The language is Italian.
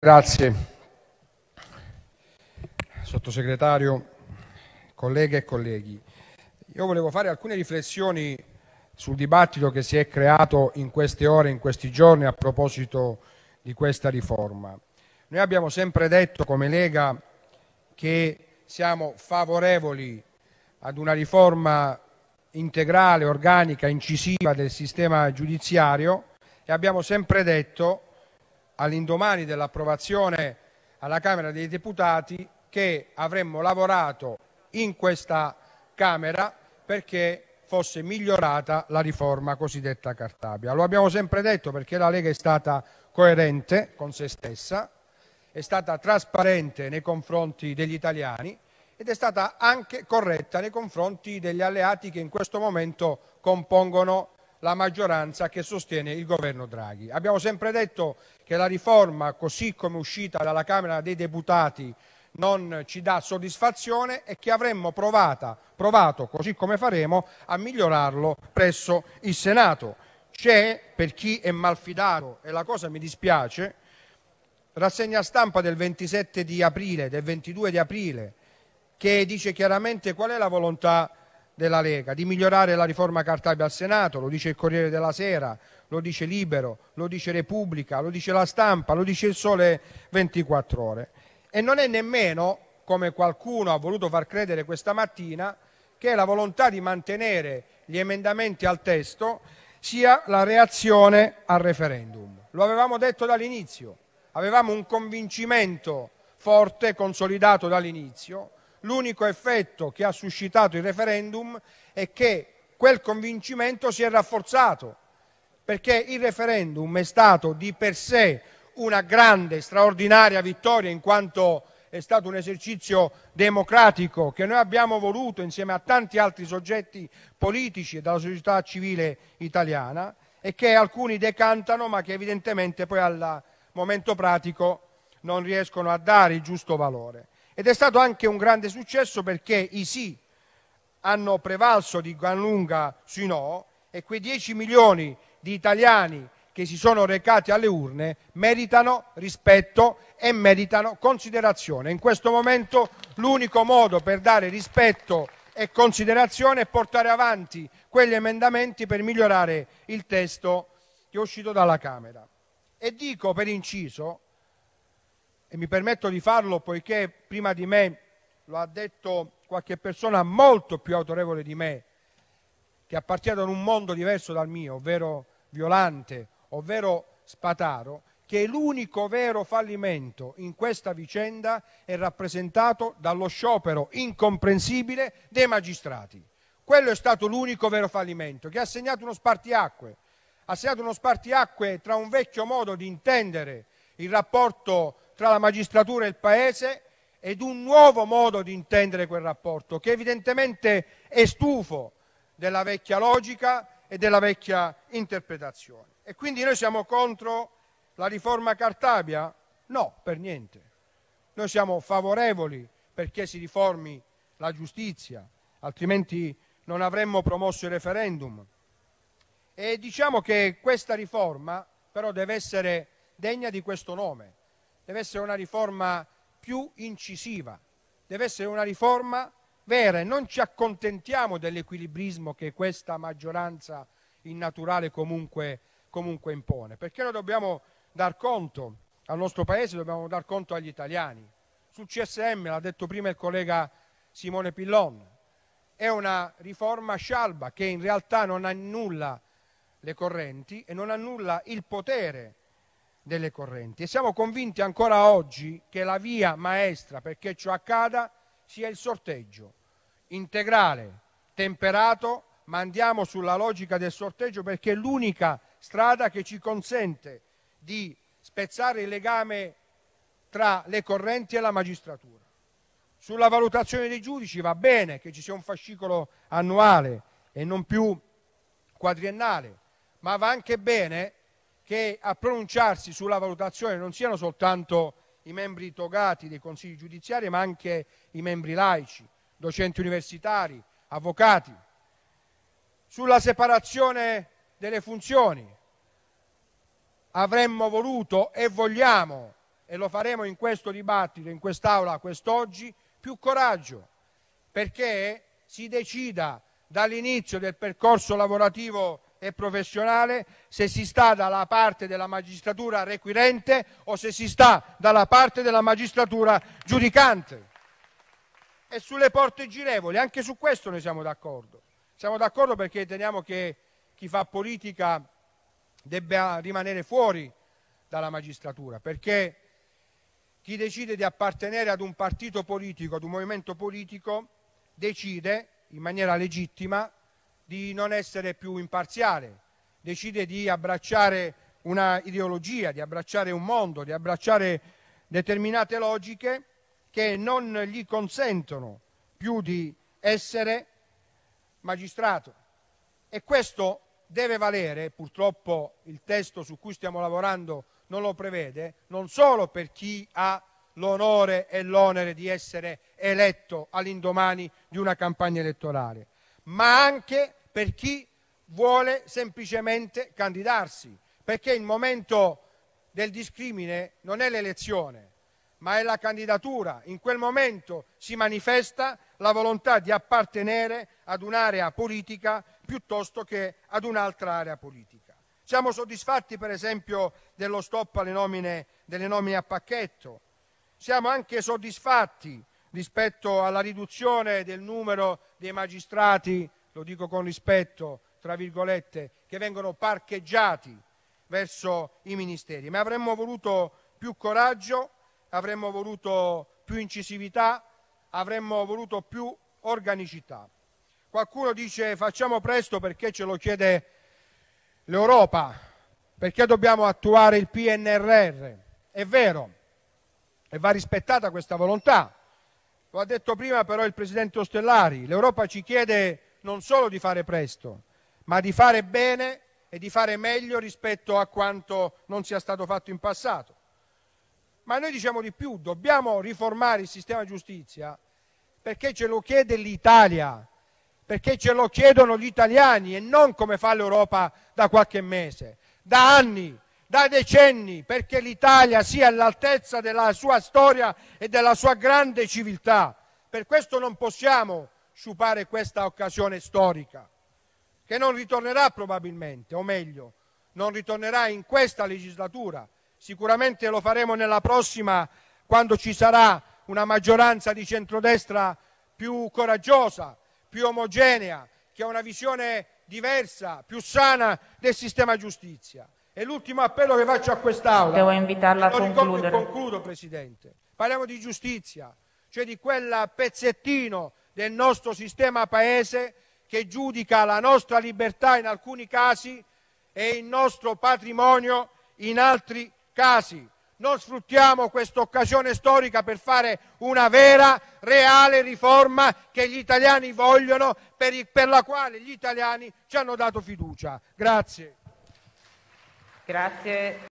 Grazie. Sottosegretario, colleghe e colleghi, io volevo fare alcune riflessioni sul dibattito che si è creato in queste ore, in questi giorni, a proposito di questa riforma. Noi abbiamo sempre detto come Lega che siamo favorevoli ad una riforma integrale, organica, incisiva del sistema giudiziario e abbiamo sempre detto all'indomani dell'approvazione alla Camera dei Deputati che avremmo lavorato in questa Camera perché fosse migliorata la riforma cosiddetta Cartabia. Lo abbiamo sempre detto perché la Lega è stata coerente con se stessa, è stata trasparente nei confronti degli italiani ed è stata anche corretta nei confronti degli alleati che in questo momento compongono la maggioranza che sostiene il governo Draghi. Abbiamo sempre detto che la riforma, così come uscita dalla Camera dei Deputati, non ci dà soddisfazione e che avremmo provata, provato, così come faremo, a migliorarlo presso il Senato. C'è, per chi è malfidato, e la cosa mi dispiace, rassegna stampa del 27 di aprile, del 22 di aprile, che dice chiaramente qual è la volontà della Lega, di migliorare la riforma Cartabia al Senato, lo dice il Corriere della Sera, lo dice Libero, lo dice Repubblica, lo dice La Stampa, lo dice il Sole 24 Ore. E non è nemmeno, come qualcuno ha voluto far credere questa mattina, che la volontà di mantenere gli emendamenti al testo sia la reazione al referendum. Lo avevamo detto dall'inizio, avevamo un convincimento forte, consolidato dall'inizio, l'unico effetto che ha suscitato il referendum è che quel convincimento si è rafforzato, perché il referendum è stato di per sé una grande, straordinaria vittoria in quanto è stato un esercizio democratico che noi abbiamo voluto insieme a tanti altri soggetti politici e dalla società civile italiana e che alcuni decantano ma che evidentemente poi al momento pratico non riescono a dare il giusto valore ed è stato anche un grande successo perché i sì hanno prevalso di gran lunga sui no e quei 10 milioni di italiani che si sono recati alle urne meritano rispetto e meritano considerazione. In questo momento l'unico modo per dare rispetto e considerazione è portare avanti quegli emendamenti per migliorare il testo che è uscito dalla Camera. E dico per inciso e mi permetto di farlo poiché prima di me lo ha detto qualche persona molto più autorevole di me, che appartiene ad un mondo diverso dal mio, ovvero Violante, ovvero Spataro, che l'unico vero fallimento in questa vicenda è rappresentato dallo sciopero incomprensibile dei magistrati. Quello è stato l'unico vero fallimento che ha segnato uno spartiacque, ha segnato uno spartiacque tra un vecchio modo di intendere il rapporto tra la magistratura e il Paese ed un nuovo modo di intendere quel rapporto, che evidentemente è stufo della vecchia logica e della vecchia interpretazione. E quindi noi siamo contro la riforma Cartabia? No, per niente. Noi siamo favorevoli perché si riformi la giustizia, altrimenti non avremmo promosso il referendum. E diciamo che questa riforma però deve essere degna di questo nome, deve essere una riforma più incisiva, deve essere una riforma vera e non ci accontentiamo dell'equilibrismo che questa maggioranza innaturale comunque, comunque impone, perché noi dobbiamo dar conto al nostro Paese, dobbiamo dar conto agli italiani. Sul CSM, l'ha detto prima il collega Simone Pillon, è una riforma scialba che in realtà non annulla le correnti e non annulla il potere delle correnti. E siamo convinti ancora oggi che la via maestra perché ciò accada sia il sorteggio integrale, temperato, ma andiamo sulla logica del sorteggio perché è l'unica strada che ci consente di spezzare il legame tra le correnti e la magistratura. Sulla valutazione dei giudici va bene che ci sia un fascicolo annuale e non più quadriennale, ma va anche bene che a pronunciarsi sulla valutazione non siano soltanto i membri togati dei consigli giudiziari, ma anche i membri laici, docenti universitari, avvocati. Sulla separazione delle funzioni avremmo voluto e vogliamo, e lo faremo in questo dibattito, in quest'Aula quest'oggi, più coraggio perché si decida dall'inizio del percorso lavorativo e professionale, se si sta dalla parte della magistratura requirente o se si sta dalla parte della magistratura giudicante. E sulle porte girevoli, anche su questo noi siamo d'accordo. Siamo d'accordo perché riteniamo che chi fa politica debba rimanere fuori dalla magistratura, perché chi decide di appartenere ad un partito politico, ad un movimento politico, decide in maniera legittima di non essere più imparziale, decide di abbracciare una ideologia, di abbracciare un mondo, di abbracciare determinate logiche che non gli consentono più di essere magistrato. E questo deve valere, purtroppo il testo su cui stiamo lavorando non lo prevede, non solo per chi ha l'onore e l'onere di essere eletto all'indomani di una campagna elettorale, ma anche per chi vuole semplicemente candidarsi, perché il momento del discrimine non è l'elezione, ma è la candidatura. In quel momento si manifesta la volontà di appartenere ad un'area politica piuttosto che ad un'altra area politica. Siamo soddisfatti, per esempio, dello stop alle nomine, delle nomine a pacchetto. Siamo anche soddisfatti rispetto alla riduzione del numero dei magistrati lo dico con rispetto, tra virgolette, che vengono parcheggiati verso i ministeri, ma avremmo voluto più coraggio, avremmo voluto più incisività, avremmo voluto più organicità. Qualcuno dice facciamo presto perché ce lo chiede l'Europa, perché dobbiamo attuare il PNRR. È vero, e va rispettata questa volontà. Lo ha detto prima però il Presidente Ostellari, l'Europa ci chiede non solo di fare presto, ma di fare bene e di fare meglio rispetto a quanto non sia stato fatto in passato. Ma noi diciamo di più, dobbiamo riformare il sistema giustizia perché ce lo chiede l'Italia, perché ce lo chiedono gli italiani e non come fa l'Europa da qualche mese, da anni, da decenni, perché l'Italia sia all'altezza della sua storia e della sua grande civiltà. Per questo non possiamo sciupare questa occasione storica, che non ritornerà probabilmente, o meglio, non ritornerà in questa legislatura, sicuramente lo faremo nella prossima quando ci sarà una maggioranza di centrodestra più coraggiosa, più omogenea, che ha una visione diversa, più sana del sistema giustizia. E l'ultimo appello che faccio a quest'Aula, devo invitarla a concludere. Concludo, Presidente. Parliamo di giustizia, cioè di quel pezzettino del nostro sistema Paese che giudica la nostra libertà in alcuni casi e il nostro patrimonio in altri casi. Non sfruttiamo questa occasione storica per fare una vera, reale riforma che gli italiani vogliono, per, il, per la quale gli italiani ci hanno dato fiducia. Grazie. Grazie.